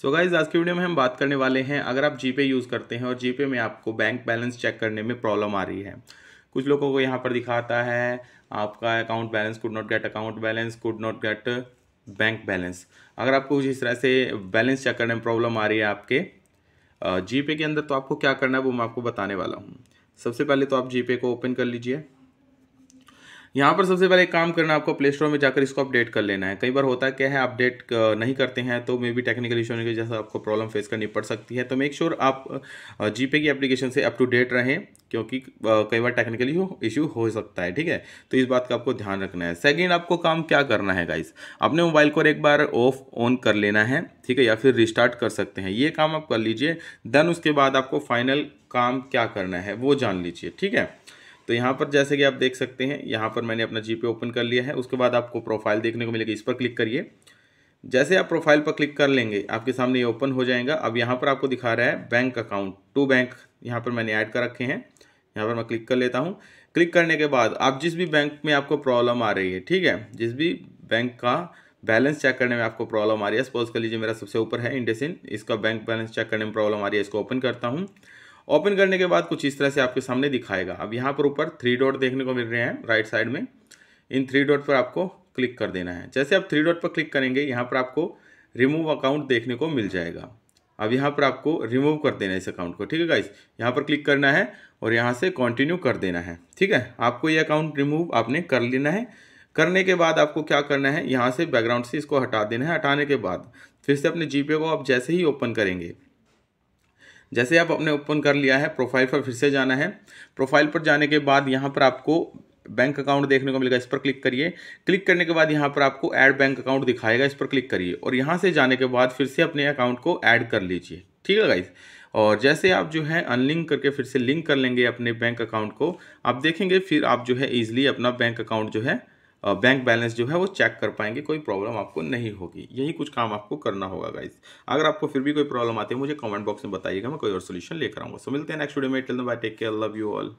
so guys आज की video में हम बात करने वाले हैं अगर आप जीपे यूज़ करते हैं और जीपे में आपको बैंक बैलेंस चेक करने में प्रॉब्लम आ रही है कुछ लोगों को यहाँ पर दिखाता है आपका account balance could not get account balance could not get bank balance अगर आपको कुछ इस तरह से बैलेंस चेक करने में प्रॉब्लम आ रही है आपके जीपे के अंदर तो आपको क्या करना है वो मैं आपको बताने वाला हूँ सबसे पहले तो आप जीपे को ओपन कर लीजिए यहाँ पर सबसे पहले एक काम करना आपको प्ले स्टोर में जाकर इसको अपडेट कर लेना है कई बार होता क्या है अपडेट नहीं करते हैं तो मे भी टेक्निकल इशू होने की वजह से आपको प्रॉब्लम फेस करनी पड़ सकती है तो मेक श्योर sure आप जीपे की एप्लीकेशन से अप टू डेट रहें क्योंकि कई बार टेक्निकली इशू हो सकता है ठीक है तो इस बात का आपको ध्यान रखना है सेकेंड आपको काम क्या करना है गाइस अपने मोबाइल को एक बार ऑफ ऑन कर लेना है ठीक है या फिर रिस्टार्ट कर सकते हैं ये काम आप कर लीजिए देन उसके बाद आपको फाइनल काम क्या करना है वो जान लीजिए ठीक है तो यहाँ पर जैसे कि आप देख सकते हैं यहाँ पर मैंने अपना जीपे ओपन कर लिया है उसके बाद आपको प्रोफाइल देखने को मिलेगी इस पर क्लिक करिए जैसे आप प्रोफाइल पर क्लिक कर लेंगे आपके सामने ये ओपन हो जाएगा अब यहाँ पर आपको दिखा रहा है बैंक अकाउंट टू बैंक यहाँ पर मैंने ऐड कर रखे हैं यहाँ पर मैं क्लिक कर लेता हूँ क्लिक करने के बाद आप जिस भी बैंक में आपको प्रॉब्लम आ रही है ठीक है जिस भी बैंक का बैलेंस चेक करने में आपको प्रॉब्लम आ रही है सपोज कर लीजिए मेरा सबसे ऊपर है इंडेसिन इसका बैंक बैलेंस चेक करने में प्रॉब्लम आ रही है इसको ओपन करता हूँ ओपन करने के बाद कुछ इस तरह से आपके सामने दिखाएगा अब यहाँ पर ऊपर थ्री डॉट देखने को मिल रहे हैं राइट साइड में इन थ्री डॉट पर आपको क्लिक कर देना है जैसे आप थ्री डॉट पर क्लिक करेंगे यहाँ पर आपको रिमूव अकाउंट देखने को मिल जाएगा अब यहाँ पर आपको रिमूव कर देना है इस अकाउंट को ठीक है गाइस यहाँ पर क्लिक करना है और यहाँ से कंटिन्यू कर देना है ठीक है आपको ये अकाउंट रिमूव आपने कर लेना है करने के बाद आपको क्या करना है यहाँ से बैकग्राउंड से इसको हटा देना है हटाने के बाद फिर से अपने जीपे को आप जैसे ही ओपन करेंगे जैसे आप अपने ओपन कर लिया है प्रोफाइल पर फिर से जाना है प्रोफाइल पर जाने के बाद यहाँ पर आपको बैंक अकाउंट देखने को मिलेगा इस पर क्लिक करिए क्लिक करने के बाद यहाँ पर आपको ऐड बैंक अकाउंट दिखाएगा इस पर क्लिक करिए और यहाँ से जाने के बाद फिर से अपने अकाउंट को ऐड कर लीजिए ठीक है गाइज और जैसे आप जो है अनलिंक करके फिर से लिंक कर लेंगे अपने बैंक अकाउंट को आप देखेंगे फिर आप जो है ईजिली अपना बैंक अकाउंट जो है बैंक बैलेंस जो है वो चेक कर पाएंगे कोई प्रॉब्लम आपको नहीं होगी यही कुछ काम आपको करना होगा गाइज अगर आपको फिर भी कोई प्रॉब्लम आती है मुझे कमेंट बॉक्स में बताइएगा मैं कोई और सोल्यूशन लेकर आऊँगा सो मिलते हैं नेक्स्ट वीडियो में till bye take care love you all